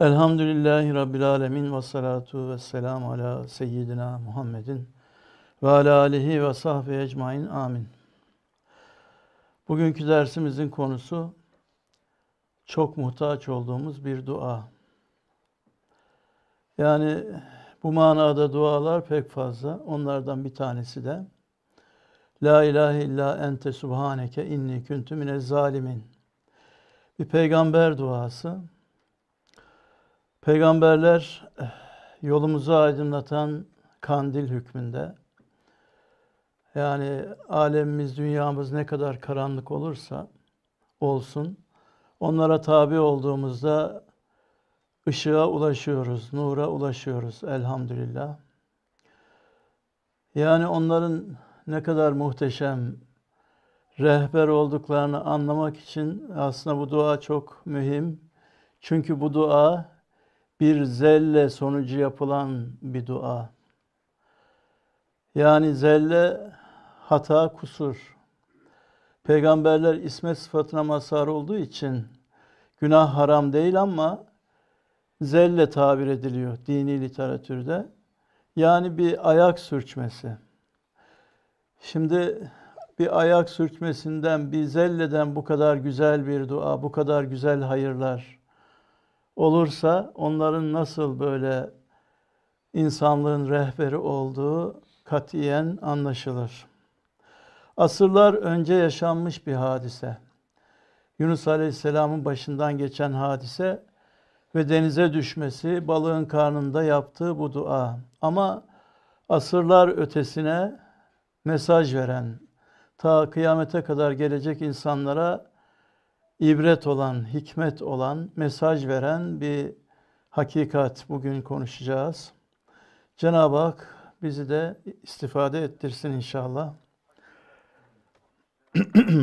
Elhamdülillahi Rabbil Alemin ve salatu ve selam ala seyyidina Muhammedin ve ala alihi ve sahbihi ecmain amin. Bugünkü dersimizin konusu çok muhtaç olduğumuz bir dua. Yani bu manada dualar pek fazla. Onlardan bir tanesi de La ilahe illa ente subhaneke inni kuntu minez zalimin. Bir peygamber duası. Peygamberler eh, yolumuzu aydınlatan kandil hükmünde. Yani alemimiz, dünyamız ne kadar karanlık olursa olsun, onlara tabi olduğumuzda ışığa ulaşıyoruz, nura ulaşıyoruz elhamdülillah. Yani onların ne kadar muhteşem rehber olduklarını anlamak için aslında bu dua çok mühim. Çünkü bu dua bir zelle sonucu yapılan bir dua. Yani zelle hata, kusur. Peygamberler isme sıfatına mazhar olduğu için günah haram değil ama zelle tabir ediliyor dini literatürde. Yani bir ayak sürçmesi. Şimdi bir ayak sürçmesinden, bir zelleden bu kadar güzel bir dua, bu kadar güzel hayırlar olursa onların nasıl böyle insanlığın rehberi olduğu katiyen anlaşılır. Asırlar önce yaşanmış bir hadise. Yunus Aleyhisselam'ın başından geçen hadise ve denize düşmesi, balığın karnında yaptığı bu dua. Ama asırlar ötesine mesaj veren, ta kıyamete kadar gelecek insanlara ibret olan, hikmet olan, mesaj veren bir hakikat bugün konuşacağız. Cenab-ı Hak bizi de istifade ettirsin inşallah.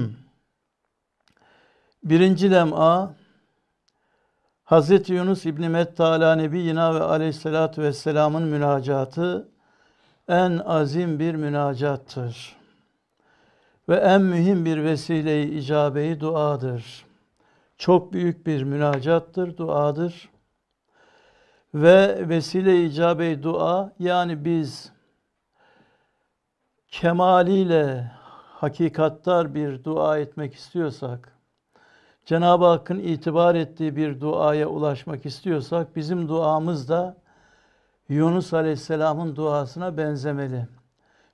Birinci lem'a Hz. Yunus İbni Mettala yina ve Aleyhisselatü Vesselam'ın münacatı en azim bir münacattır ve en mühim bir vesile-i icabeyi duadır. Çok büyük bir münacattır, duadır. Ve vesile-i icabeyi dua yani biz kemaliyle hakikattar bir dua etmek istiyorsak, Cenab-ı Hakk'ın itibar ettiği bir duaya ulaşmak istiyorsak bizim duamız da Yunus Aleyhisselam'ın duasına benzemeli.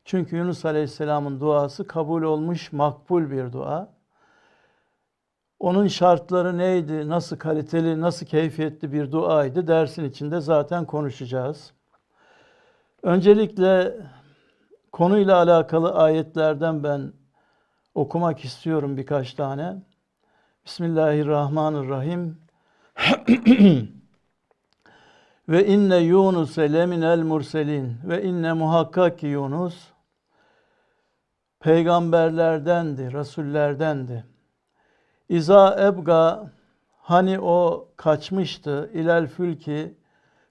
Çünkü Yunus Aleyhisselam'ın duası kabul olmuş makbul bir dua. Onun şartları neydi, nasıl kaliteli, nasıl keyfiyetli bir duaydı dersin içinde zaten konuşacağız. Öncelikle konuyla alakalı ayetlerden ben okumak istiyorum birkaç tane. Bismillahirrahmanirrahim. ve inne Yunus leminel murselin ve inne muhakkak ki Yunus peygamberlerdendi, rasullerdendi. İza ebga hani o kaçmıştı ilel fülki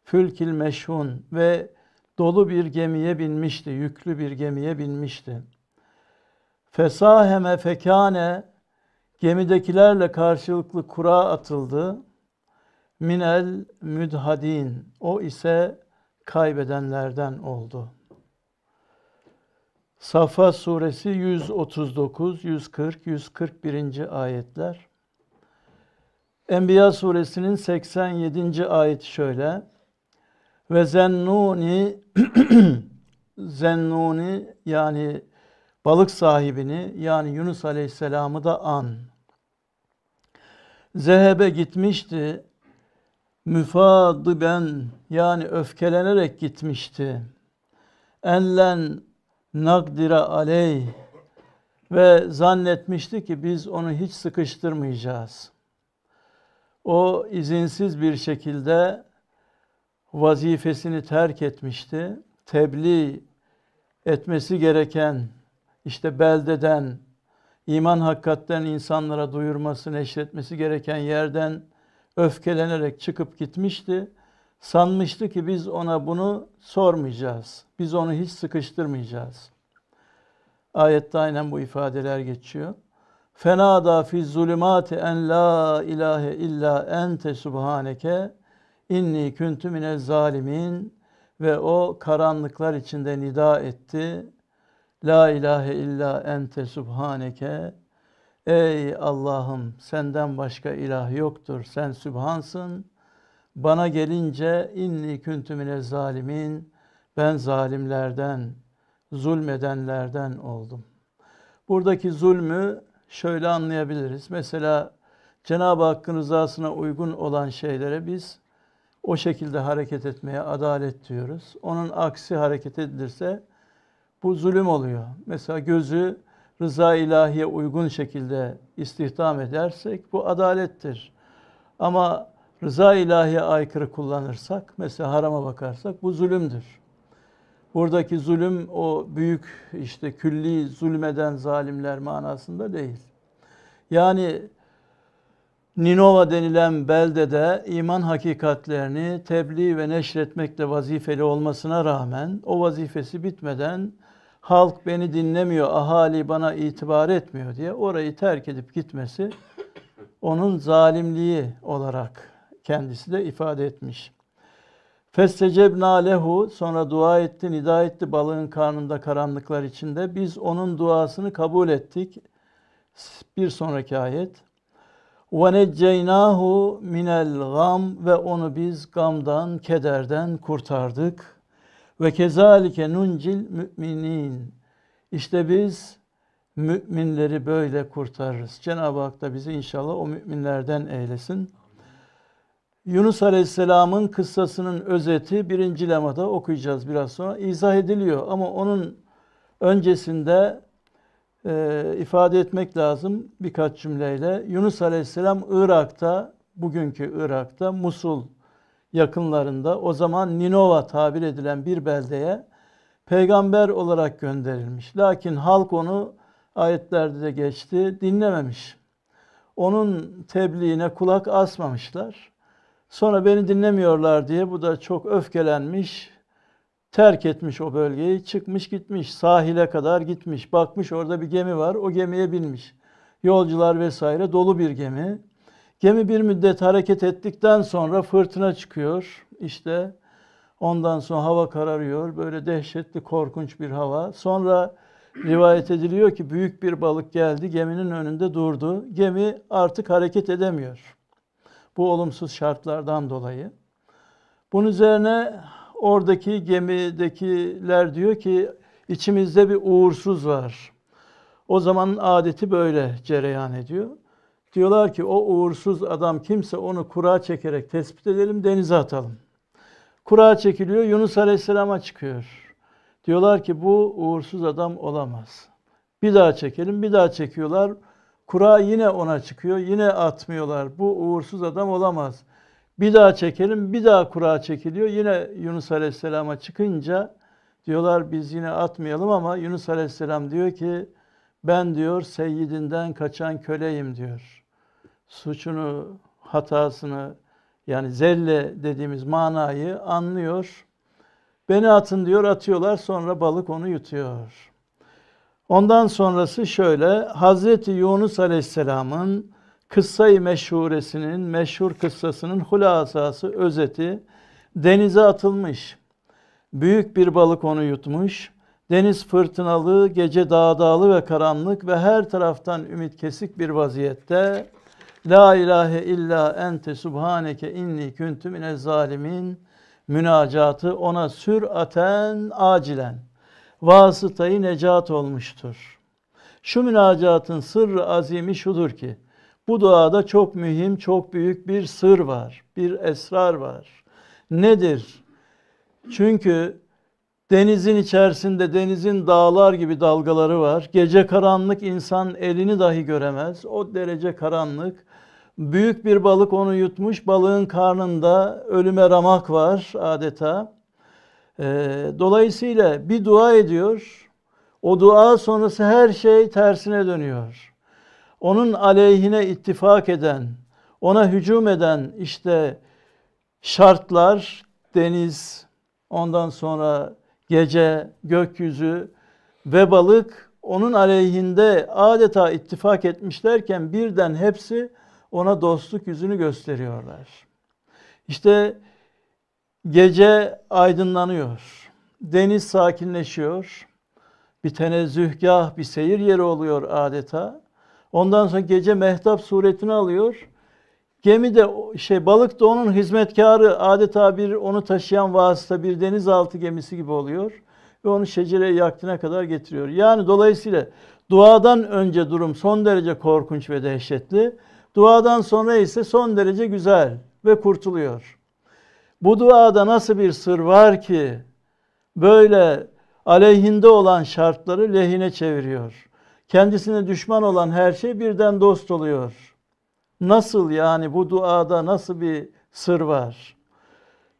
fülkil meşhun ve dolu bir gemiye binmişti, yüklü bir gemiye binmişti. Fesaheme fekane gemidekilerle karşılıklı kura atıldı. Minel müdhadin o ise kaybedenlerden oldu.'' Safa suresi 139, 140, 141. ayetler. Enbiya suresinin 87. ayet şöyle. Ve zennuni zennuni yani balık sahibini yani Yunus Aleyhisselam'ı da an. Zehebe gitmişti. ben yani öfkelenerek gitmişti. Enlen Nakdira aley ve zannetmişti ki biz onu hiç sıkıştırmayacağız. O izinsiz bir şekilde vazifesini terk etmişti. Tebliğ etmesi gereken işte beldeden, iman hakikatten insanlara duyurması, neşretmesi gereken yerden öfkelenerek çıkıp gitmişti. Sanmıştı ki biz ona bunu sormayacağız. Biz onu hiç sıkıştırmayacağız. Ayette aynen bu ifadeler geçiyor. Fena da fi zulümati en la ilahe illa ente subhaneke inni küntü mine zalimin ve o karanlıklar içinde nida etti. La ilahe illa ente subhaneke Ey Allah'ım senden başka ilah yoktur. Sen sübhansın bana gelince inni küntü zalimin ben zalimlerden, zulmedenlerden oldum. Buradaki zulmü şöyle anlayabiliriz. Mesela Cenab-ı Hakk'ın rızasına uygun olan şeylere biz o şekilde hareket etmeye adalet diyoruz. Onun aksi hareket edilirse bu zulüm oluyor. Mesela gözü rıza ilahiye uygun şekilde istihdam edersek bu adalettir. Ama rıza ilahiye aykırı kullanırsak, mesela harama bakarsak bu zulümdür. Buradaki zulüm o büyük işte külli zulmeden zalimler manasında değil. Yani Ninova denilen beldede iman hakikatlerini tebliğ ve neşretmekle vazifeli olmasına rağmen o vazifesi bitmeden halk beni dinlemiyor, ahali bana itibar etmiyor diye orayı terk edip gitmesi onun zalimliği olarak kendisi de ifade etmiş. Festecebna lehu sonra dua etti, nida etti balığın karnında karanlıklar içinde. Biz onun duasını kabul ettik. Bir sonraki ayet. Ve necceynahu minel gam ve onu biz gamdan, kederden kurtardık. Ve kezalike nuncil müminin. İşte biz müminleri böyle kurtarırız. Cenab-ı Hak da bizi inşallah o müminlerden eylesin. Yunus Aleyhisselam'ın kıssasının özeti birinci lemada okuyacağız biraz sonra. İzah ediliyor ama onun öncesinde e, ifade etmek lazım birkaç cümleyle. Yunus Aleyhisselam Irak'ta, bugünkü Irak'ta, Musul yakınlarında o zaman Ninova tabir edilen bir beldeye peygamber olarak gönderilmiş. Lakin halk onu ayetlerde de geçti dinlememiş. Onun tebliğine kulak asmamışlar. Sonra beni dinlemiyorlar diye bu da çok öfkelenmiş, terk etmiş o bölgeyi, çıkmış gitmiş, sahile kadar gitmiş. Bakmış orada bir gemi var, o gemiye binmiş. Yolcular vesaire dolu bir gemi. Gemi bir müddet hareket ettikten sonra fırtına çıkıyor. İşte ondan sonra hava kararıyor. Böyle dehşetli, korkunç bir hava. Sonra rivayet ediliyor ki büyük bir balık geldi, geminin önünde durdu. Gemi artık hareket edemiyor bu olumsuz şartlardan dolayı. Bunun üzerine oradaki gemidekiler diyor ki içimizde bir uğursuz var. O zaman adeti böyle cereyan ediyor. Diyorlar ki o uğursuz adam kimse onu kura çekerek tespit edelim denize atalım. Kura çekiliyor Yunus Aleyhisselam'a çıkıyor. Diyorlar ki bu uğursuz adam olamaz. Bir daha çekelim bir daha çekiyorlar. Kura yine ona çıkıyor. Yine atmıyorlar. Bu uğursuz adam olamaz. Bir daha çekelim. Bir daha kura çekiliyor. Yine Yunus Aleyhisselam'a çıkınca diyorlar biz yine atmayalım ama Yunus Aleyhisselam diyor ki ben diyor seyyidinden kaçan köleyim diyor. Suçunu, hatasını yani zelle dediğimiz manayı anlıyor. Beni atın diyor atıyorlar sonra balık onu yutuyor. Ondan sonrası şöyle Hazreti Yunus Aleyhisselam'ın kıssayı meşhuresinin meşhur kıssasının hulasası özeti denize atılmış. Büyük bir balık onu yutmuş. Deniz fırtınalı, gece dağdağlı ve karanlık ve her taraftan ümit kesik bir vaziyette La ilahe illa ente subhaneke inni küntü mine zalimin münacatı ona süraten acilen vasıtayı necat olmuştur. Şu münacatın sırrı azimi şudur ki, bu duada çok mühim, çok büyük bir sır var, bir esrar var. Nedir? Çünkü denizin içerisinde denizin dağlar gibi dalgaları var. Gece karanlık insan elini dahi göremez. O derece karanlık. Büyük bir balık onu yutmuş. Balığın karnında ölüme ramak var adeta. Ee, dolayısıyla bir dua ediyor. O dua sonrası her şey tersine dönüyor. Onun aleyhine ittifak eden, ona hücum eden işte şartlar, deniz, ondan sonra gece, gökyüzü ve balık onun aleyhinde adeta ittifak etmişlerken birden hepsi ona dostluk yüzünü gösteriyorlar. İşte Gece aydınlanıyor. Deniz sakinleşiyor. Bir tenezzühgah, bir seyir yeri oluyor adeta. Ondan sonra gece mehtap suretini alıyor. Gemi de şey balık da onun hizmetkarı adeta bir onu taşıyan vasıta bir denizaltı gemisi gibi oluyor ve onu şecere yaktığına kadar getiriyor. Yani dolayısıyla duadan önce durum son derece korkunç ve dehşetli. Duadan sonra ise son derece güzel ve kurtuluyor. Bu duada nasıl bir sır var ki böyle aleyhinde olan şartları lehine çeviriyor. Kendisine düşman olan her şey birden dost oluyor. Nasıl yani bu duada nasıl bir sır var?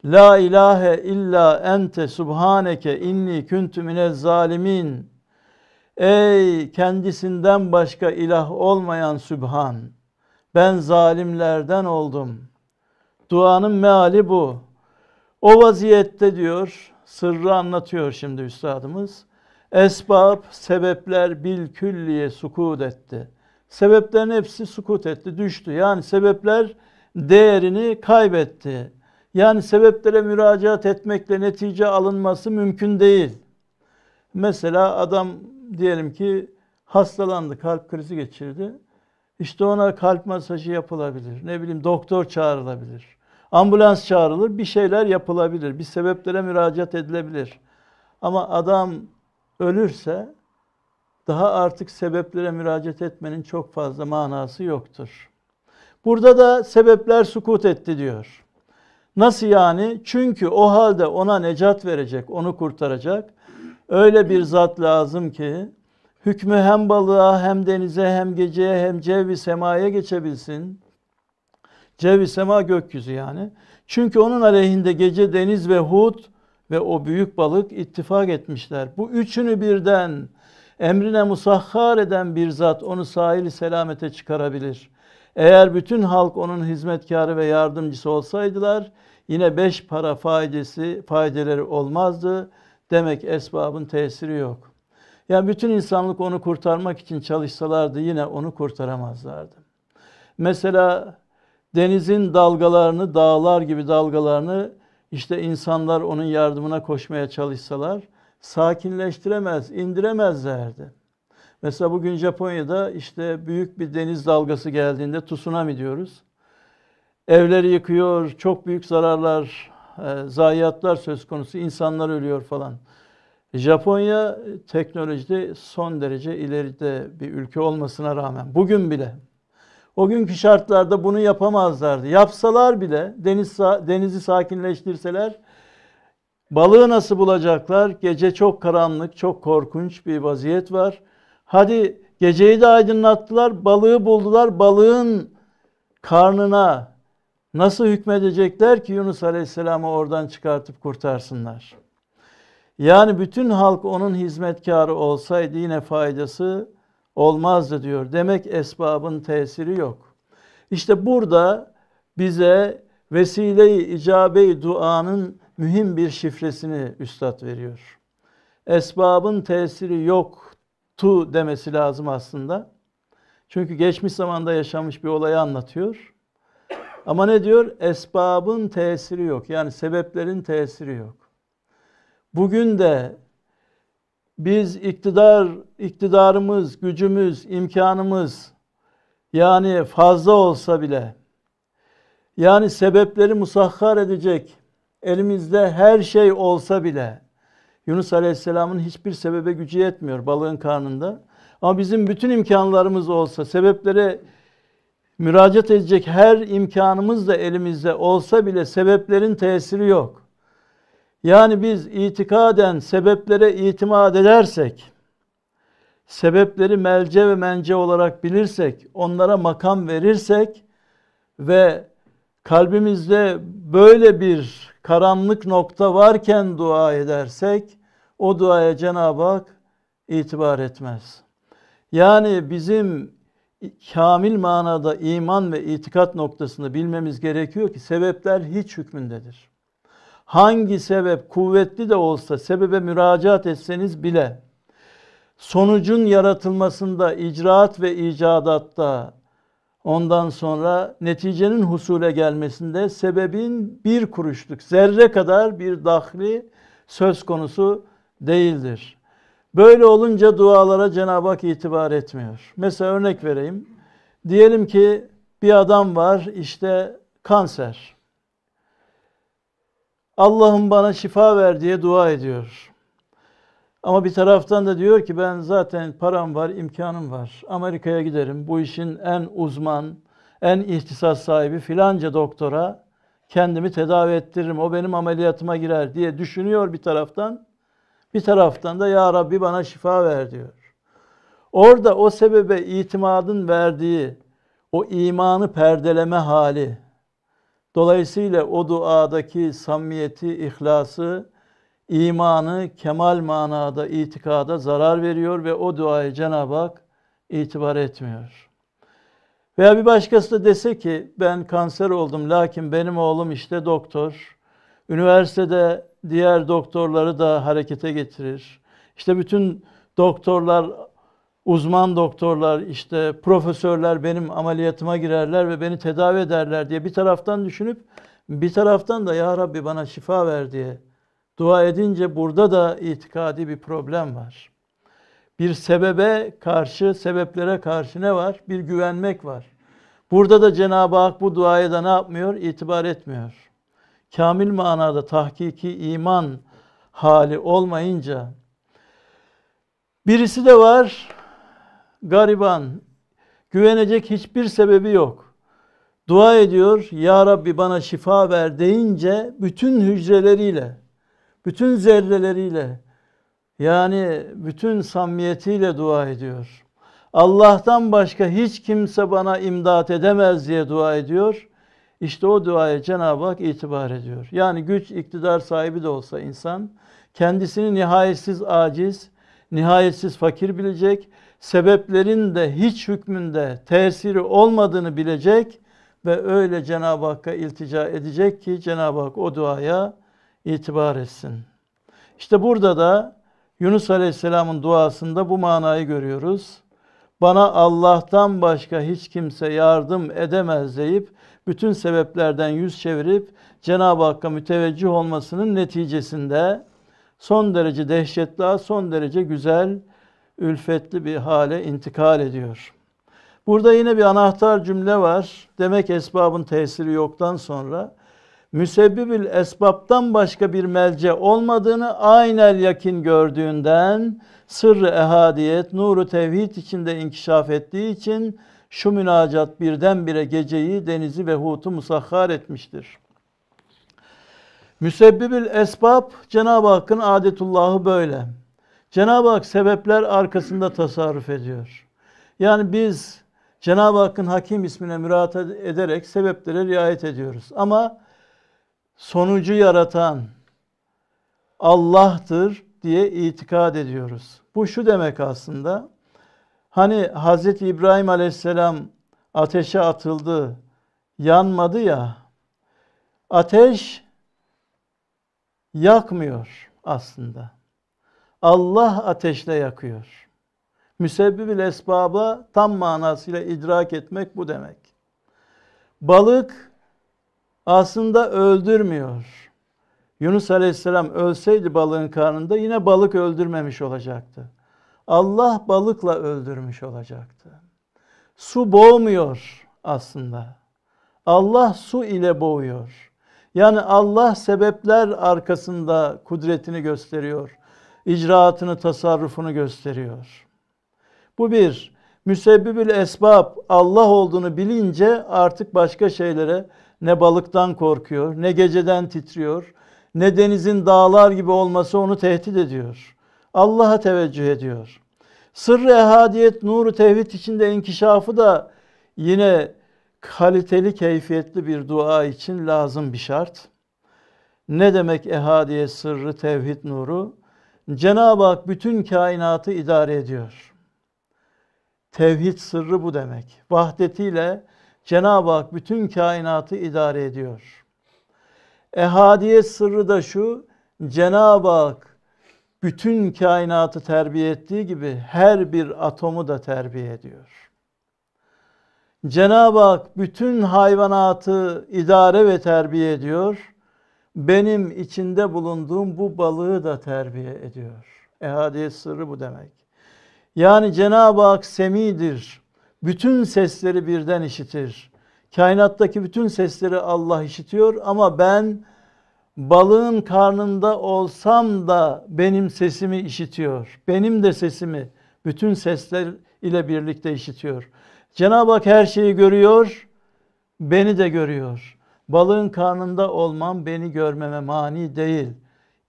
La ilahe illa ente subhaneke inni kuntu minez zalimin. Ey kendisinden başka ilah olmayan Sübhan. Ben zalimlerden oldum. Duanın meali bu. O vaziyette diyor, sırrı anlatıyor şimdi üstadımız. Esbab, sebepler bil külliye sukut etti. Sebeplerin hepsi sukut etti, düştü. Yani sebepler değerini kaybetti. Yani sebeplere müracaat etmekle netice alınması mümkün değil. Mesela adam diyelim ki hastalandı, kalp krizi geçirdi. İşte ona kalp masajı yapılabilir. Ne bileyim doktor çağrılabilir. Ambulans çağrılır, bir şeyler yapılabilir, bir sebeplere müracaat edilebilir. Ama adam ölürse daha artık sebeplere müracaat etmenin çok fazla manası yoktur. Burada da sebepler sukut etti diyor. Nasıl yani? Çünkü o halde ona necat verecek, onu kurtaracak. Öyle bir zat lazım ki hükmü hem balığa hem denize hem geceye hem cevvi semaya geçebilsin. Cevi sema gökyüzü yani. Çünkü onun aleyhinde gece deniz ve hut ve o büyük balık ittifak etmişler. Bu üçünü birden emrine musahhar eden bir zat onu sahili selamete çıkarabilir. Eğer bütün halk onun hizmetkarı ve yardımcısı olsaydılar yine beş para faidesi, faydeleri olmazdı. Demek esbabın tesiri yok. Yani bütün insanlık onu kurtarmak için çalışsalardı yine onu kurtaramazlardı. Mesela denizin dalgalarını, dağlar gibi dalgalarını işte insanlar onun yardımına koşmaya çalışsalar sakinleştiremez, indiremezlerdi. Mesela bugün Japonya'da işte büyük bir deniz dalgası geldiğinde tsunami diyoruz. Evleri yıkıyor, çok büyük zararlar, e, zayiatlar söz konusu, insanlar ölüyor falan. Japonya teknolojide son derece ileride bir ülke olmasına rağmen bugün bile o günkü şartlarda bunu yapamazlardı. Yapsalar bile deniz denizi sakinleştirseler balığı nasıl bulacaklar? Gece çok karanlık, çok korkunç bir vaziyet var. Hadi geceyi de aydınlattılar, balığı buldular. Balığın karnına nasıl hükmedecekler ki Yunus Aleyhisselam'ı oradan çıkartıp kurtarsınlar? Yani bütün halk onun hizmetkarı olsaydı yine faydası olmazdı diyor. Demek esbabın tesiri yok. İşte burada bize vesile-i icabe-i duanın mühim bir şifresini üstad veriyor. Esbabın tesiri yok tu demesi lazım aslında. Çünkü geçmiş zamanda yaşanmış bir olayı anlatıyor. Ama ne diyor? Esbabın tesiri yok. Yani sebeplerin tesiri yok. Bugün de biz iktidar, iktidarımız, gücümüz, imkanımız yani fazla olsa bile yani sebepleri musahhar edecek elimizde her şey olsa bile Yunus Aleyhisselam'ın hiçbir sebebe gücü yetmiyor balığın karnında. Ama bizim bütün imkanlarımız olsa, sebeplere müracaat edecek her imkanımız da elimizde olsa bile sebeplerin tesiri yok. Yani biz itikaden sebeplere itimat edersek, sebepleri melce ve mence olarak bilirsek, onlara makam verirsek ve kalbimizde böyle bir karanlık nokta varken dua edersek, o duaya Cenab-ı Hak itibar etmez. Yani bizim kamil manada iman ve itikat noktasını bilmemiz gerekiyor ki sebepler hiç hükmündedir hangi sebep kuvvetli de olsa sebebe müracaat etseniz bile sonucun yaratılmasında, icraat ve icadatta ondan sonra neticenin husule gelmesinde sebebin bir kuruşluk, zerre kadar bir dahli söz konusu değildir. Böyle olunca dualara Cenab-ı Hak itibar etmiyor. Mesela örnek vereyim. Diyelim ki bir adam var işte kanser. Allah'ım bana şifa ver diye dua ediyor. Ama bir taraftan da diyor ki ben zaten param var, imkanım var. Amerika'ya giderim. Bu işin en uzman, en ihtisas sahibi filanca doktora kendimi tedavi ettiririm. O benim ameliyatıma girer diye düşünüyor bir taraftan. Bir taraftan da ya Rabbi bana şifa ver diyor. Orada o sebebe itimadın verdiği o imanı perdeleme hali, Dolayısıyla o duadaki samiyeti, ihlası, imanı kemal manada itikada zarar veriyor ve o duayı Cenab-ı Hak itibar etmiyor. Veya bir başkası da dese ki ben kanser oldum lakin benim oğlum işte doktor. Üniversitede diğer doktorları da harekete getirir. İşte bütün doktorlar uzman doktorlar işte profesörler benim ameliyatıma girerler ve beni tedavi ederler diye bir taraftan düşünüp bir taraftan da ya Rabbi bana şifa ver diye dua edince burada da itikadi bir problem var. Bir sebebe karşı, sebeplere karşı ne var? Bir güvenmek var. Burada da Cenab-ı Hak bu duaya da ne yapmıyor? İtibar etmiyor. Kamil manada tahkiki iman hali olmayınca birisi de var gariban, güvenecek hiçbir sebebi yok. Dua ediyor, Ya Rabbi bana şifa ver deyince bütün hücreleriyle, bütün zerreleriyle, yani bütün samiyetiyle dua ediyor. Allah'tan başka hiç kimse bana imdat edemez diye dua ediyor. İşte o duaya Cenab-ı Hak itibar ediyor. Yani güç, iktidar sahibi de olsa insan kendisini nihayetsiz aciz, nihayetsiz fakir bilecek, sebeplerin de hiç hükmünde tesiri olmadığını bilecek ve öyle Cenab-ı Hakk'a iltica edecek ki Cenab-ı Hak o duaya itibar etsin. İşte burada da Yunus Aleyhisselam'ın duasında bu manayı görüyoruz. Bana Allah'tan başka hiç kimse yardım edemez deyip bütün sebeplerden yüz çevirip Cenab-ı Hakk'a müteveccih olmasının neticesinde son derece dehşetli, son derece güzel ülfetli bir hale intikal ediyor. Burada yine bir anahtar cümle var. Demek esbabın tesiri yoktan sonra müsebbibül esbaptan başka bir melce olmadığını aynel yakin gördüğünden sırrı ehadiyet, nuru tevhid içinde inkişaf ettiği için şu münacat birdenbire geceyi, denizi ve hutu musahhar etmiştir. Müsebbibül esbab Cenab-ı Hakk'ın adetullahı böyle. Cenab-ı Hak sebepler arkasında tasarruf ediyor. Yani biz Cenab-ı Hakk'ın Hakim ismine müraat ederek sebeplere riayet ediyoruz. Ama sonucu yaratan Allah'tır diye itikad ediyoruz. Bu şu demek aslında. Hani Hz. İbrahim aleyhisselam ateşe atıldı, yanmadı ya. Ateş yakmıyor aslında. Allah ateşle yakıyor. Müsebbibül esbaba tam manasıyla idrak etmek bu demek. Balık aslında öldürmüyor. Yunus Aleyhisselam ölseydi balığın karnında yine balık öldürmemiş olacaktı. Allah balıkla öldürmüş olacaktı. Su boğmuyor aslında. Allah su ile boğuyor. Yani Allah sebepler arkasında kudretini gösteriyor icraatını, tasarrufunu gösteriyor. Bu bir, müsebbibül esbab Allah olduğunu bilince artık başka şeylere ne balıktan korkuyor, ne geceden titriyor, ne denizin dağlar gibi olması onu tehdit ediyor. Allah'a teveccüh ediyor. Sırrı ehadiyet, nuru tevhid içinde inkişafı da yine kaliteli, keyfiyetli bir dua için lazım bir şart. Ne demek ehadiyet, sırrı, tevhid, nuru? Cenab-ı Hak bütün kainatı idare ediyor. Tevhid sırrı bu demek. Vahdetiyle Cenab-ı Hak bütün kainatı idare ediyor. Ehadiyet sırrı da şu, Cenab-ı Hak bütün kainatı terbiye ettiği gibi her bir atomu da terbiye ediyor. Cenab-ı Hak bütün hayvanatı idare ve terbiye ediyor benim içinde bulunduğum bu balığı da terbiye ediyor. Ehadiyet sırrı bu demek. Yani Cenab-ı Hak semidir. Bütün sesleri birden işitir. Kainattaki bütün sesleri Allah işitiyor ama ben balığın karnında olsam da benim sesimi işitiyor. Benim de sesimi bütün sesler ile birlikte işitiyor. Cenab-ı Hak her şeyi görüyor, beni de görüyor balığın karnında olmam beni görmeme mani değil.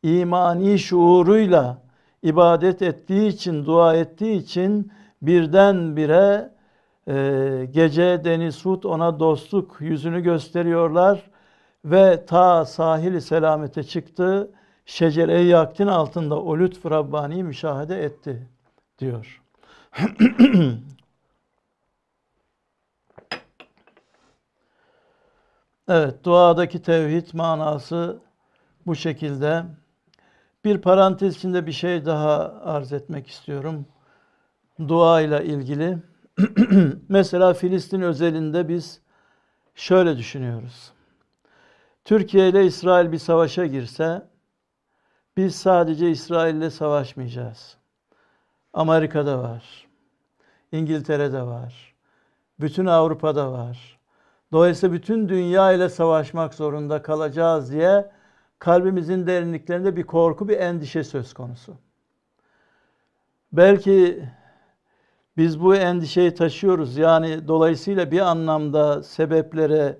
İmani şuuruyla ibadet ettiği için, dua ettiği için birdenbire e, gece deniz sud ona dostluk yüzünü gösteriyorlar ve ta sahili selamete çıktı. Şecere-i Yaktin altında o lütf Rabbani müşahede etti diyor. Evet, duadaki tevhid manası bu şekilde. Bir parantez içinde bir şey daha arz etmek istiyorum. Dua ile ilgili. Mesela Filistin özelinde biz şöyle düşünüyoruz. Türkiye ile İsrail bir savaşa girse biz sadece İsrail ile savaşmayacağız. Amerika'da var. İngiltere'de var. Bütün Avrupa'da var. Dolayısıyla bütün dünya ile savaşmak zorunda kalacağız diye kalbimizin derinliklerinde bir korku, bir endişe söz konusu. Belki biz bu endişeyi taşıyoruz. Yani dolayısıyla bir anlamda sebeplere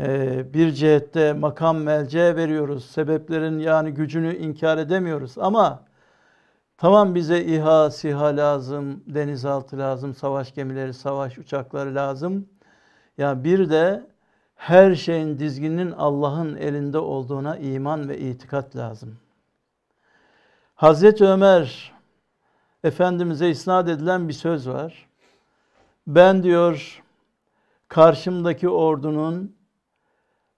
e, bir cihette makam melce veriyoruz. Sebeplerin yani gücünü inkar edemiyoruz ama tamam bize İHA, SİHA lazım, denizaltı lazım, savaş gemileri, savaş uçakları lazım. Ya bir de her şeyin dizginin Allah'ın elinde olduğuna iman ve itikat lazım. Hazreti Ömer Efendimiz'e isnat edilen bir söz var. Ben diyor karşımdaki ordunun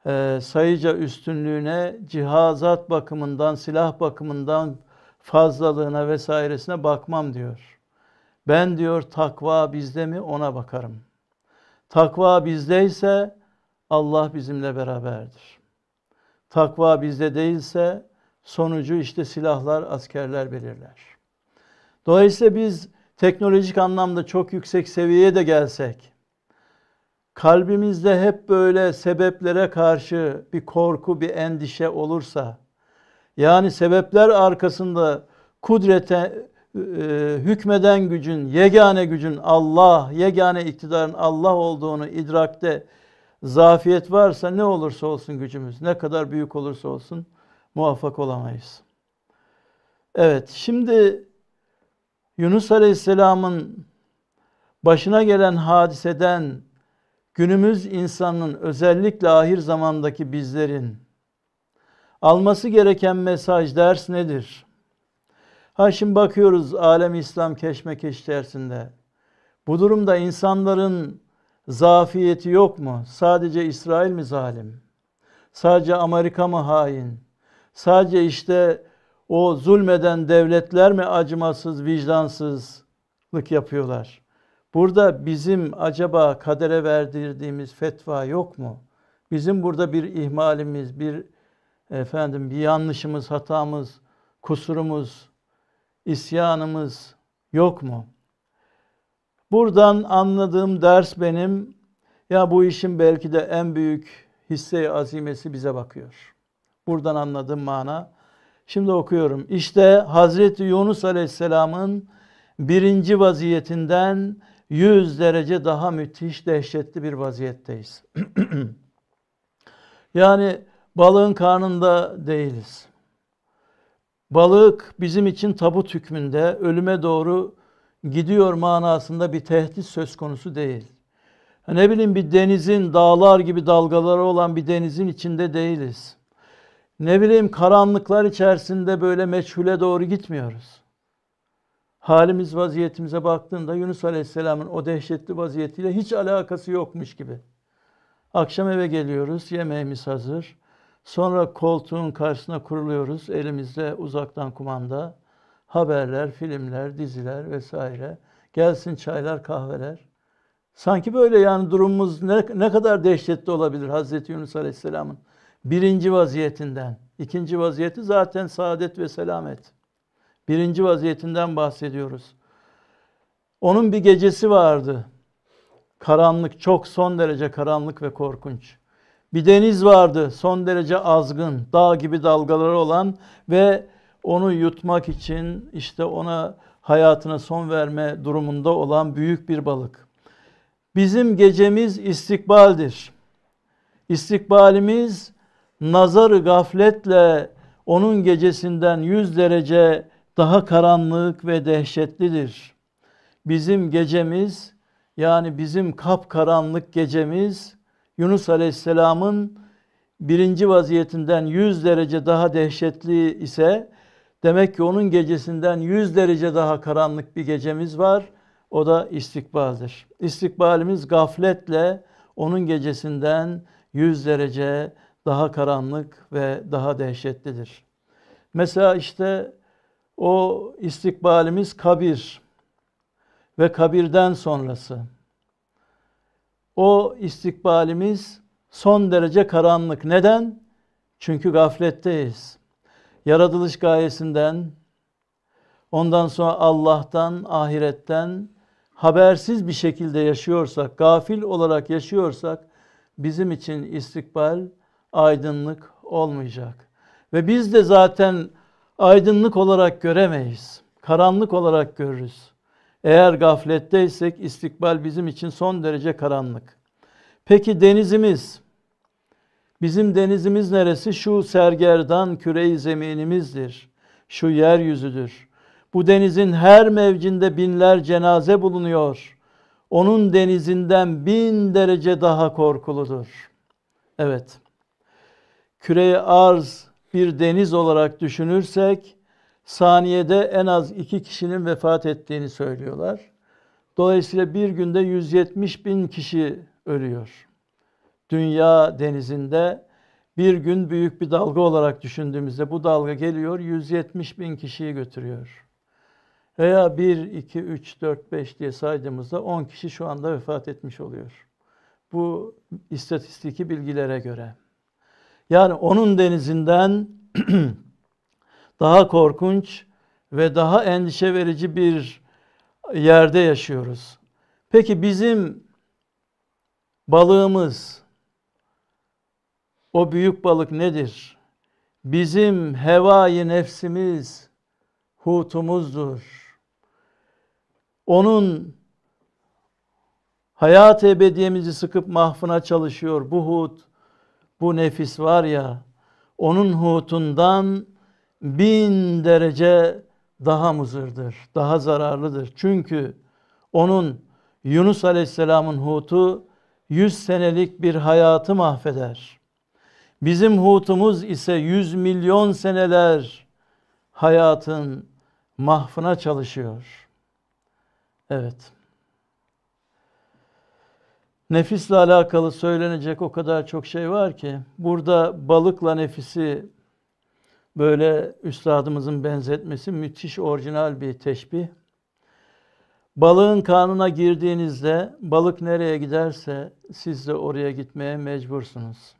e, sayıca üstünlüğüne, cihazat bakımından, silah bakımından fazlalığına vesairesine bakmam diyor. Ben diyor takva bizde mi ona bakarım. Takva bizdeyse Allah bizimle beraberdir. Takva bizde değilse sonucu işte silahlar, askerler belirler. Dolayısıyla biz teknolojik anlamda çok yüksek seviyeye de gelsek, kalbimizde hep böyle sebeplere karşı bir korku, bir endişe olursa, yani sebepler arkasında kudrete ee, hükmeden gücün, yegane gücün Allah, yegane iktidarın Allah olduğunu idrakte zafiyet varsa ne olursa olsun gücümüz, ne kadar büyük olursa olsun muvaffak olamayız. Evet, şimdi Yunus Aleyhisselam'ın başına gelen hadiseden günümüz insanının özellikle ahir zamandaki bizlerin alması gereken mesaj, ders nedir? Ha şimdi bakıyoruz alem İslam keşmekeş içerisinde. Bu durumda insanların zafiyeti yok mu? Sadece İsrail mi zalim? Sadece Amerika mı hain? Sadece işte o zulmeden devletler mi acımasız, vicdansızlık yapıyorlar? Burada bizim acaba kadere verdirdiğimiz fetva yok mu? Bizim burada bir ihmalimiz, bir efendim bir yanlışımız, hatamız, kusurumuz isyanımız yok mu? Buradan anladığım ders benim ya bu işin belki de en büyük hisse azimesi bize bakıyor. Buradan anladığım mana. Şimdi okuyorum. İşte Hazreti Yunus Aleyhisselam'ın birinci vaziyetinden yüz derece daha müthiş, dehşetli bir vaziyetteyiz. yani balığın karnında değiliz. Balık bizim için tabut hükmünde ölüme doğru gidiyor manasında bir tehdit söz konusu değil. Ne bileyim bir denizin dağlar gibi dalgaları olan bir denizin içinde değiliz. Ne bileyim karanlıklar içerisinde böyle meçhule doğru gitmiyoruz. Halimiz vaziyetimize baktığında Yunus Aleyhisselam'ın o dehşetli vaziyetiyle hiç alakası yokmuş gibi. Akşam eve geliyoruz, yemeğimiz hazır. Sonra koltuğun karşısına kuruluyoruz. Elimizde uzaktan kumanda. Haberler, filmler, diziler vesaire. Gelsin çaylar, kahveler. Sanki böyle yani durumumuz ne, ne kadar dehşetli olabilir Hazreti Yunus Aleyhisselam'ın birinci vaziyetinden. ikinci vaziyeti zaten saadet ve selamet. Birinci vaziyetinden bahsediyoruz. Onun bir gecesi vardı. Karanlık, çok son derece karanlık ve korkunç. Bir deniz vardı son derece azgın, dağ gibi dalgaları olan ve onu yutmak için işte ona hayatına son verme durumunda olan büyük bir balık. Bizim gecemiz istikbaldir. İstikbalimiz nazarı gafletle onun gecesinden yüz derece daha karanlık ve dehşetlidir. Bizim gecemiz yani bizim kapkaranlık gecemiz Yunus Aleyhisselam'ın birinci vaziyetinden 100 derece daha dehşetli ise demek ki onun gecesinden 100 derece daha karanlık bir gecemiz var. O da istikbaldir. İstikbalimiz gafletle onun gecesinden 100 derece daha karanlık ve daha dehşetlidir. Mesela işte o istikbalimiz kabir ve kabirden sonrası o istikbalimiz son derece karanlık. Neden? Çünkü gafletteyiz. Yaratılış gayesinden, ondan sonra Allah'tan, ahiretten habersiz bir şekilde yaşıyorsak, gafil olarak yaşıyorsak bizim için istikbal aydınlık olmayacak. Ve biz de zaten aydınlık olarak göremeyiz. Karanlık olarak görürüz. Eğer gafletteysek istikbal bizim için son derece karanlık. Peki denizimiz, bizim denizimiz neresi? Şu sergerdan küreyi zeminimizdir, şu yeryüzüdür. Bu denizin her mevcinde binler cenaze bulunuyor. Onun denizinden bin derece daha korkuludur. Evet, küreyi arz bir deniz olarak düşünürsek, saniyede en az iki kişinin vefat ettiğini söylüyorlar. Dolayısıyla bir günde 170 bin kişi ölüyor. Dünya denizinde bir gün büyük bir dalga olarak düşündüğümüzde bu dalga geliyor 170 bin kişiyi götürüyor. Veya 1, 2, 3, 4, 5 diye saydığımızda 10 kişi şu anda vefat etmiş oluyor. Bu istatistiki bilgilere göre. Yani onun denizinden daha korkunç ve daha endişe verici bir yerde yaşıyoruz. Peki bizim balığımız o büyük balık nedir? Bizim hevai nefsimiz hutumuzdur. Onun hayat ebediyemizi sıkıp mahfına çalışıyor. Bu hut, bu nefis var ya, onun hutundan bin derece daha muzırdır, daha zararlıdır. Çünkü onun Yunus Aleyhisselam'ın hutu yüz senelik bir hayatı mahveder. Bizim hutumuz ise yüz milyon seneler hayatın mahfına çalışıyor. Evet. Nefisle alakalı söylenecek o kadar çok şey var ki burada balıkla nefisi Böyle üstadımızın benzetmesi müthiş orijinal bir teşbih. Balığın kanına girdiğinizde balık nereye giderse siz de oraya gitmeye mecbursunuz.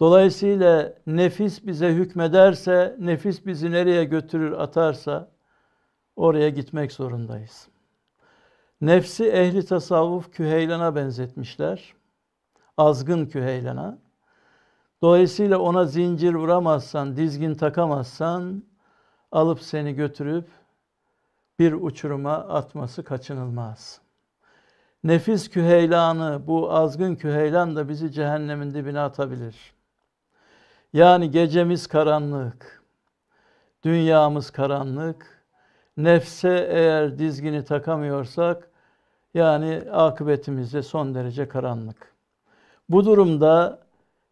Dolayısıyla nefis bize hükmederse, nefis bizi nereye götürür atarsa oraya gitmek zorundayız. Nefsi ehli tasavvuf küheylana benzetmişler. Azgın küheylana. Dolayısıyla ona zincir vuramazsan, dizgin takamazsan alıp seni götürüp bir uçuruma atması kaçınılmaz. Nefis küheylanı, bu azgın küheylan da bizi cehennemin dibine atabilir. Yani gecemiz karanlık, dünyamız karanlık. Nefse eğer dizgini takamıyorsak, yani akıbetimiz de son derece karanlık. Bu durumda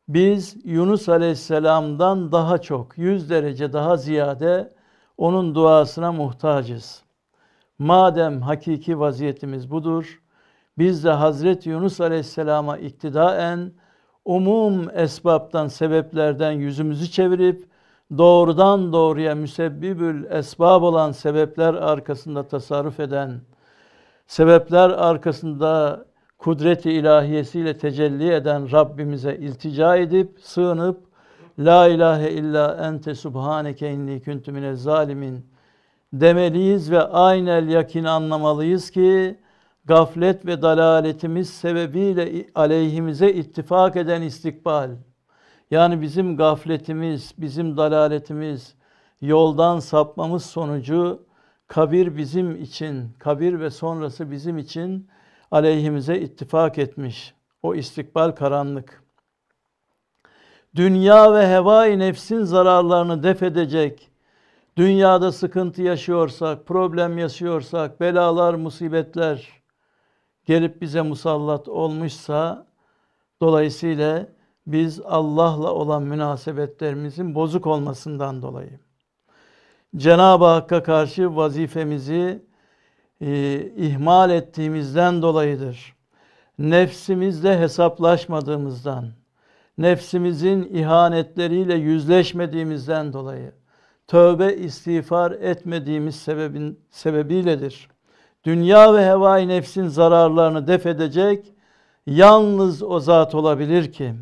biz Yunus Aleyhisselam'dan daha çok, yüz derece daha ziyade onun duasına muhtacız. Madem hakiki vaziyetimiz budur, biz de Hazreti Yunus Aleyhisselam'a iktidaen umum esbaptan, sebeplerden yüzümüzü çevirip doğrudan doğruya müsebbibül esbab olan sebepler arkasında tasarruf eden, sebepler arkasında kudreti ilahiyesiyle tecelli eden Rabbimize iltica edip, sığınıp, La ilahe illa ente subhaneke inni kuntu zalimin demeliyiz ve aynel yakin anlamalıyız ki gaflet ve dalaletimiz sebebiyle aleyhimize ittifak eden istikbal. Yani bizim gafletimiz, bizim dalaletimiz, yoldan sapmamız sonucu kabir bizim için, kabir ve sonrası bizim için aleyhimize ittifak etmiş o istikbal karanlık. Dünya ve hevai nefsin zararlarını def edecek, dünyada sıkıntı yaşıyorsak, problem yaşıyorsak, belalar, musibetler gelip bize musallat olmuşsa, dolayısıyla biz Allah'la olan münasebetlerimizin bozuk olmasından dolayı Cenab-ı Hakk'a karşı vazifemizi e, ihmal ettiğimizden dolayıdır. Nefsimizle hesaplaşmadığımızdan, nefsimizin ihanetleriyle yüzleşmediğimizden dolayı, tövbe istiğfar etmediğimiz sebebin, sebebiyledir. Dünya ve hevai nefsin zararlarını def edecek yalnız o zat olabilir ki,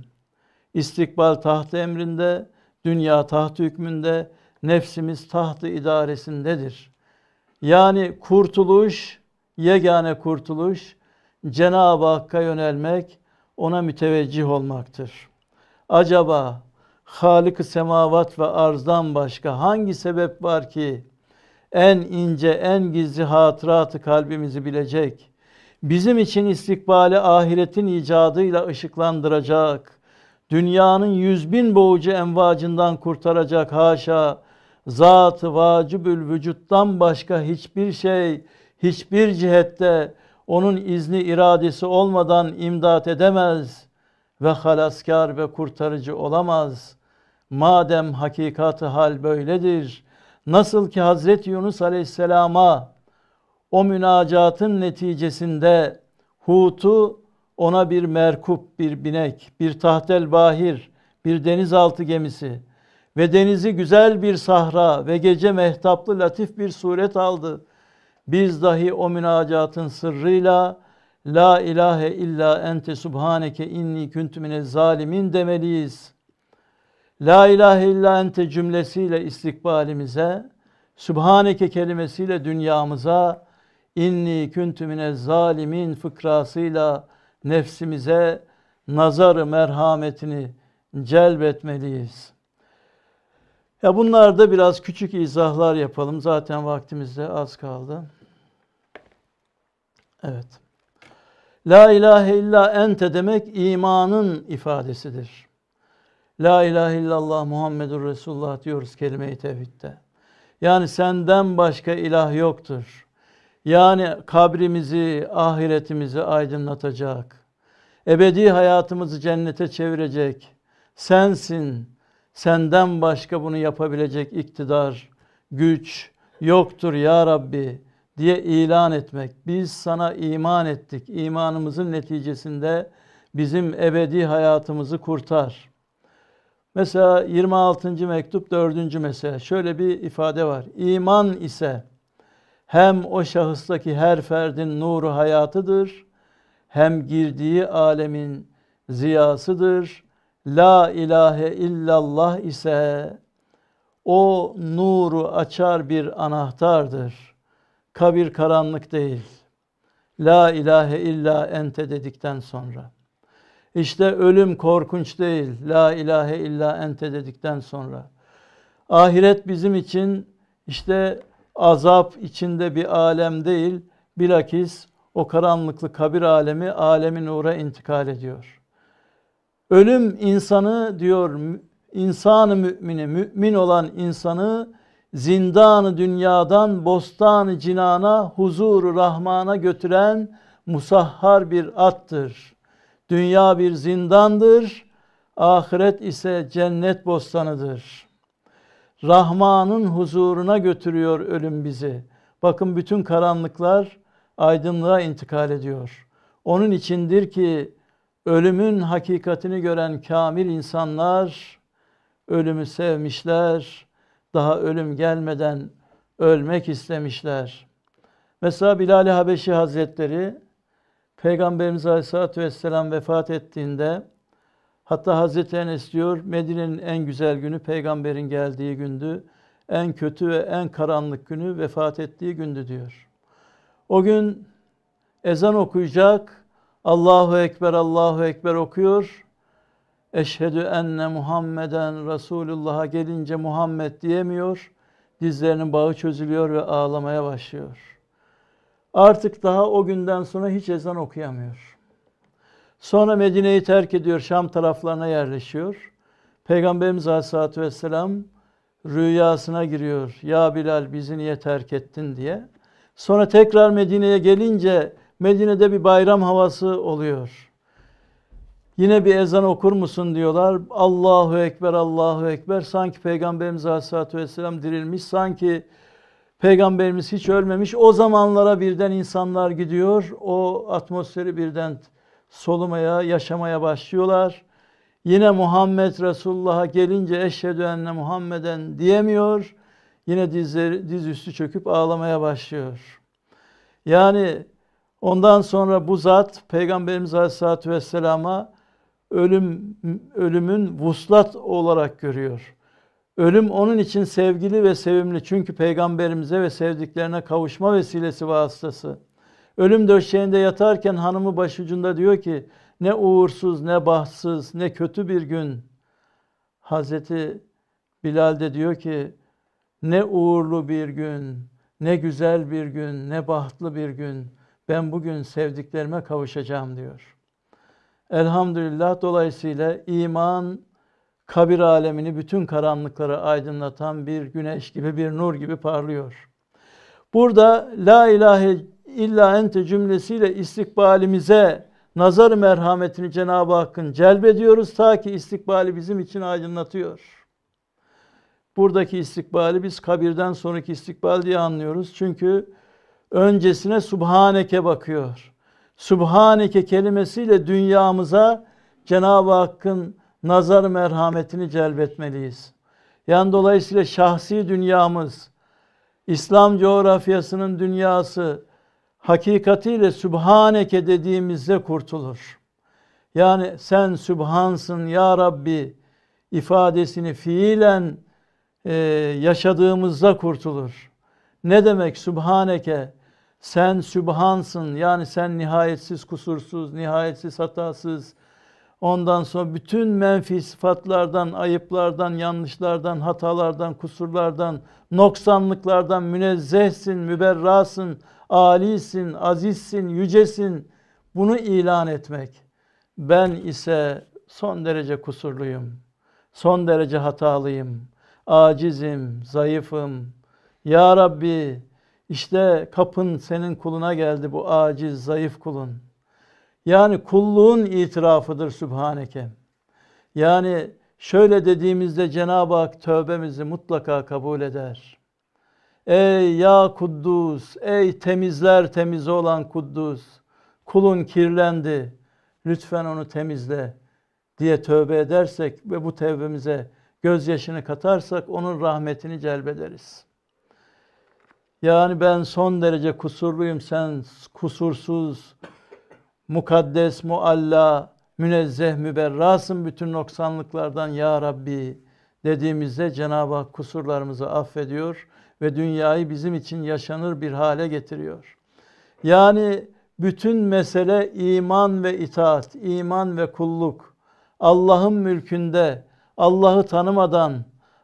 istikbal taht emrinde, dünya taht hükmünde, nefsimiz taht idaresindedir.'' Yani kurtuluş, yegane kurtuluş Cenab-ı Hakk'a yönelmek, ona müteveccih olmaktır. Acaba Halık-ı semavat ve arzdan başka hangi sebep var ki en ince, en gizli hatıratı kalbimizi bilecek, bizim için istikbali ahiretin icadıyla ışıklandıracak, dünyanın yüz bin boğucu envacından kurtaracak haşa, zat-ı vacibül vücuttan başka hiçbir şey hiçbir cihette onun izni iradesi olmadan imdat edemez ve halaskar ve kurtarıcı olamaz. Madem hakikatı hal böyledir, nasıl ki Hazreti Yunus Aleyhisselam'a o münacatın neticesinde Hut'u ona bir merkup, bir binek, bir tahtel bahir, bir denizaltı gemisi, ve denizi güzel bir sahra ve gece mehtaplı latif bir suret aldı. Biz dahi o münacatın sırrıyla La ilahe illa ente subhaneke inni kuntu mine zalimin demeliyiz. La ilahe illa ente cümlesiyle istikbalimize, Sübhaneke kelimesiyle dünyamıza, inni kuntu mine zalimin fıkrasıyla nefsimize nazarı merhametini celbetmeliyiz.'' Ya bunlarda biraz küçük izahlar yapalım. Zaten vaktimiz de az kaldı. Evet. La ilahe illa ente demek imanın ifadesidir. La ilahe illallah Muhammedur Resulullah diyoruz kelime-i tevhidde. Yani senden başka ilah yoktur. Yani kabrimizi, ahiretimizi aydınlatacak. Ebedi hayatımızı cennete çevirecek. Sensin Senden başka bunu yapabilecek iktidar, güç yoktur ya Rabbi diye ilan etmek. Biz sana iman ettik. İmanımızın neticesinde bizim ebedi hayatımızı kurtar. Mesela 26. mektup 4. mesela şöyle bir ifade var. İman ise hem o şahıstaki her ferdin nuru hayatıdır, hem girdiği alemin ziyasıdır, La ilahe illallah ise o nuru açar bir anahtardır. Kabir karanlık değil. La ilahe illa ente dedikten sonra. İşte ölüm korkunç değil. La ilahe illa ente dedikten sonra. Ahiret bizim için işte azap içinde bir alem değil. Bilakis o karanlıklı kabir alemi alemin nura intikal ediyor. Ölüm insanı diyor insanı mümini, mümin olan insanı zindanı dünyadan bostanı cinana huzuru rahmana götüren musahhar bir attır. Dünya bir zindandır, ahiret ise cennet bostanıdır. Rahman'ın huzuruna götürüyor ölüm bizi. Bakın bütün karanlıklar aydınlığa intikal ediyor. Onun içindir ki Ölümün hakikatini gören kamil insanlar ölümü sevmişler. Daha ölüm gelmeden ölmek istemişler. Mesela Bilal Habeşi Hazretleri Peygamberimiz Aleyhisselatü Vesselam vefat ettiğinde hatta Hazreti Enes diyor Medine'nin en güzel günü peygamberin geldiği gündü. En kötü ve en karanlık günü vefat ettiği gündü diyor. O gün ezan okuyacak Allahu Ekber, Allahu Ekber okuyor. Eşhedü enne Muhammeden Resulullah'a gelince Muhammed diyemiyor. Dizlerinin bağı çözülüyor ve ağlamaya başlıyor. Artık daha o günden sonra hiç ezan okuyamıyor. Sonra Medine'yi terk ediyor, Şam taraflarına yerleşiyor. Peygamberimiz Aleyhisselatü Vesselam rüyasına giriyor. Ya Bilal bizi niye terk ettin diye. Sonra tekrar Medine'ye gelince Medine'de bir bayram havası oluyor. Yine bir ezan okur musun diyorlar. Allahu Ekber, Allahu Ekber. Sanki Peygamberimiz Aleyhisselatü Vesselam dirilmiş. Sanki Peygamberimiz hiç ölmemiş. O zamanlara birden insanlar gidiyor. O atmosferi birden solumaya, yaşamaya başlıyorlar. Yine Muhammed Resulullah'a gelince eşhedü enne Muhammeden diyemiyor. Yine dizleri, diz üstü çöküp ağlamaya başlıyor. Yani Ondan sonra bu zat Peygamberimiz Aleyhisselatü Vesselam'a ölüm, ölümün vuslat olarak görüyor. Ölüm onun için sevgili ve sevimli. Çünkü peygamberimize ve sevdiklerine kavuşma vesilesi vasıtası. Ölüm döşeğinde yatarken hanımı başucunda diyor ki ne uğursuz ne bahtsız ne kötü bir gün. Hazreti Bilal de diyor ki ne uğurlu bir gün, ne güzel bir gün, ne bahtlı bir gün ben bugün sevdiklerime kavuşacağım diyor. Elhamdülillah dolayısıyla iman kabir alemini bütün karanlıkları aydınlatan bir güneş gibi bir nur gibi parlıyor. Burada la ilahe illa ente cümlesiyle istikbalimize nazar merhametini Cenab-ı Hakk'ın celbediyoruz ta ki istikbali bizim için aydınlatıyor. Buradaki istikbali biz kabirden sonraki istikbal diye anlıyoruz. Çünkü öncesine Subhaneke bakıyor. Subhaneke kelimesiyle dünyamıza Cenab-ı Hakk'ın nazar merhametini celbetmeliyiz. Yani dolayısıyla şahsi dünyamız, İslam coğrafyasının dünyası hakikatiyle Sübhaneke dediğimizde kurtulur. Yani sen Sübhansın ya Rabbi ifadesini fiilen e, yaşadığımızda kurtulur. Ne demek Sübhaneke? Sen sübhansın yani sen nihayetsiz kusursuz, nihayetsiz hatasız. Ondan sonra bütün menfi sıfatlardan, ayıplardan, yanlışlardan, hatalardan, kusurlardan, noksanlıklardan münezzehsin, müberrasın, alisin, azizsin, yücesin. Bunu ilan etmek. Ben ise son derece kusurluyum. Son derece hatalıyım. Acizim, zayıfım. Ya Rabbi işte kapın senin kuluna geldi bu aciz, zayıf kulun. Yani kulluğun itirafıdır Sübhaneke. Yani şöyle dediğimizde Cenab-ı Hak tövbemizi mutlaka kabul eder. Ey ya Kuddus, ey temizler temiz olan Kuddus, kulun kirlendi, lütfen onu temizle diye tövbe edersek ve bu tevbemize gözyaşını katarsak onun rahmetini celbederiz.'' Yani ben son derece kusurluyum, sen kusursuz, mukaddes, mualla, münezzeh, müberrasın bütün noksanlıklardan ya Rabbi dediğimizde Cenab-ı Hak kusurlarımızı affediyor ve dünyayı bizim için yaşanır bir hale getiriyor. Yani bütün mesele iman ve itaat, iman ve kulluk. Allah'ın mülkünde Allah'ı tanımadan,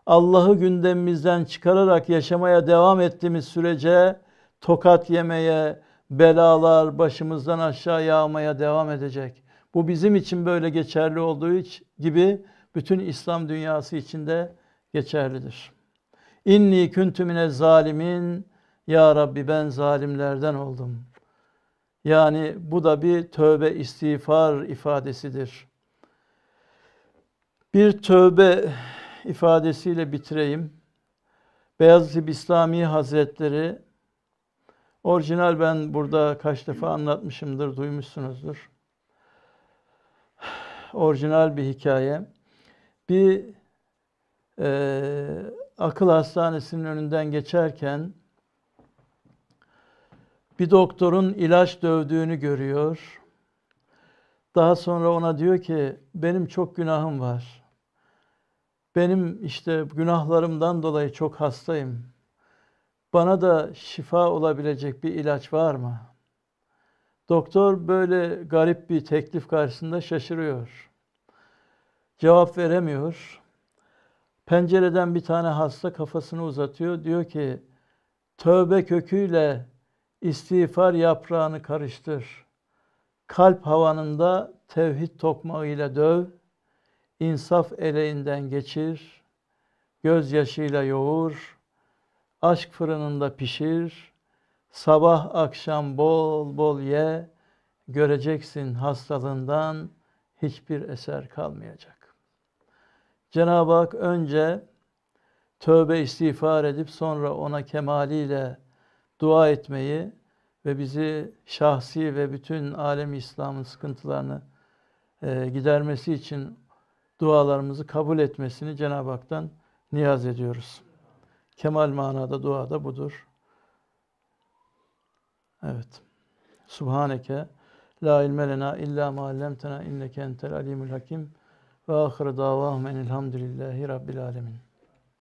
Allah'ı gündemimizden çıkararak yaşamaya devam ettiğimiz sürece tokat yemeye, belalar başımızdan aşağı yağmaya devam edecek. Bu bizim için böyle geçerli olduğu gibi bütün İslam dünyası içinde geçerlidir. İnni küntümine zalimin ya Rabbi ben zalimlerden oldum. Yani bu da bir tövbe istiğfar ifadesidir. Bir tövbe ifadesiyle bitireyim. Beyazıt İslami Hazretleri orijinal ben burada kaç defa anlatmışımdır, duymuşsunuzdur. Orijinal bir hikaye. Bir e, akıl hastanesinin önünden geçerken bir doktorun ilaç dövdüğünü görüyor. Daha sonra ona diyor ki benim çok günahım var benim işte günahlarımdan dolayı çok hastayım. Bana da şifa olabilecek bir ilaç var mı? Doktor böyle garip bir teklif karşısında şaşırıyor. Cevap veremiyor. Pencereden bir tane hasta kafasını uzatıyor. Diyor ki, tövbe köküyle istiğfar yaprağını karıştır. Kalp havanında tevhid tokmağıyla döv insaf eleğinden geçir, gözyaşıyla yoğur, aşk fırınında pişir, sabah akşam bol bol ye, göreceksin hastalığından hiçbir eser kalmayacak. Cenab-ı Hak önce tövbe istiğfar edip sonra ona kemaliyle dua etmeyi ve bizi şahsi ve bütün alem İslam'ın sıkıntılarını e, gidermesi için dualarımızı kabul etmesini Cenab-ı Hak'tan niyaz ediyoruz. Kemal manada dua da budur. Evet. Subhaneke la ilme lena illa ma allamtena inneke entel alimul hakim ve ahire davahum enilhamdülillahi rabbil alemin.